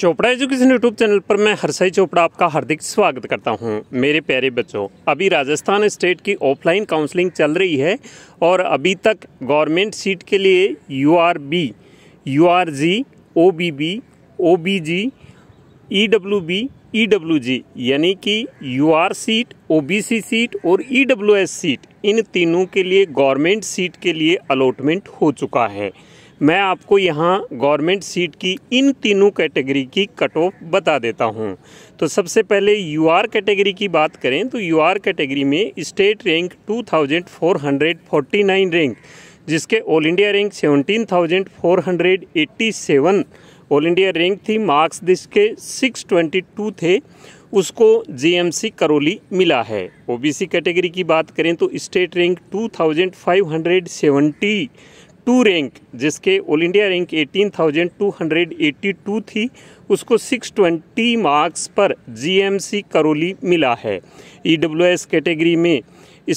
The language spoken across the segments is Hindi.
चोपड़ा एजुकेशन यूट्यूब चैनल पर मैं हर्षई चोपड़ा आपका हार्दिक स्वागत करता हूं मेरे प्यारे बच्चों अभी राजस्थान स्टेट की ऑफलाइन काउंसलिंग चल रही है और अभी तक गवर्नमेंट सीट के लिए U R B U R G O B B O B G E W B E W G यानी कि U R seat O B C seat और ई डब्ल्यू एस सीट इन तीनों के लिए गवर्नमेंट सीट के लिए अलॉटमेंट हो चुका है मैं आपको यहाँ गवर्नमेंट सीट की इन तीनों कैटेगरी की कट ऑफ बता देता हूँ तो सबसे पहले यूआर कैटेगरी की बात करें तो यूआर कैटेगरी में स्टेट रैंक 2449 रैंक जिसके all India rank 17,487 all India rank थी मार्क्स जिसके 622 थे उसको सी करौली मिला है ओबीसी कैटेगरी की बात करें तो स्टेट रैंक 2570 टू रैंक जिसके ऑल इंडिया रैंक 18,282 थी उसको 620 मार्क्स पर जीएमसी करौली मिला है ईडब्ल्यूएस e कैटेगरी में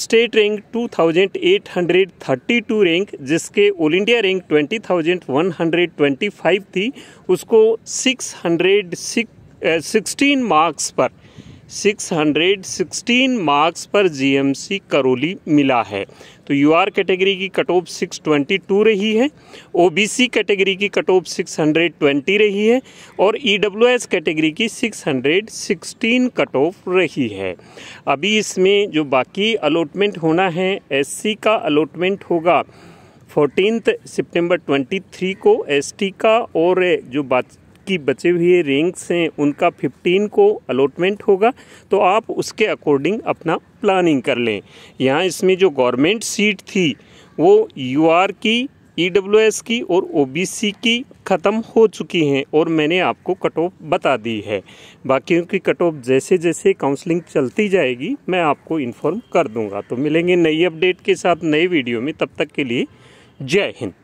स्टेट रैंक 2832 रैंक जिसके ऑल इंडिया रैंक 20,125 थी उसको 600 सिक्सटीन मार्क्स पर 616 मार्क्स पर जीएमसी करोली मिला है तो यूआर कैटेगरी की कट ऑफ 622 रही है ओबीसी कैटेगरी की कट ऑफ 620 रही है और ईडब्ल्यूएस e कैटेगरी की 616 कट ऑफ रही है अभी इसमें जो बाकी अलॉटमेंट होना है एससी का अलॉटमेंट होगा फोर्टीन सितंबर 23 को एसटी का और जो बात जिसकी बचे हुए रैंक्स हैं उनका 15 को अलॉटमेंट होगा तो आप उसके अकॉर्डिंग अपना प्लानिंग कर लें यहाँ इसमें जो गवर्नमेंट सीट थी वो यू की ई e की और ओ की ख़त्म हो चुकी हैं और मैंने आपको कट ऑफ बता दी है बाकियों की कट ऑफ जैसे जैसे काउंसलिंग चलती जाएगी मैं आपको इन्फॉर्म कर दूंगा तो मिलेंगे नई अपडेट के साथ नए वीडियो में तब तक के लिए जय हिंद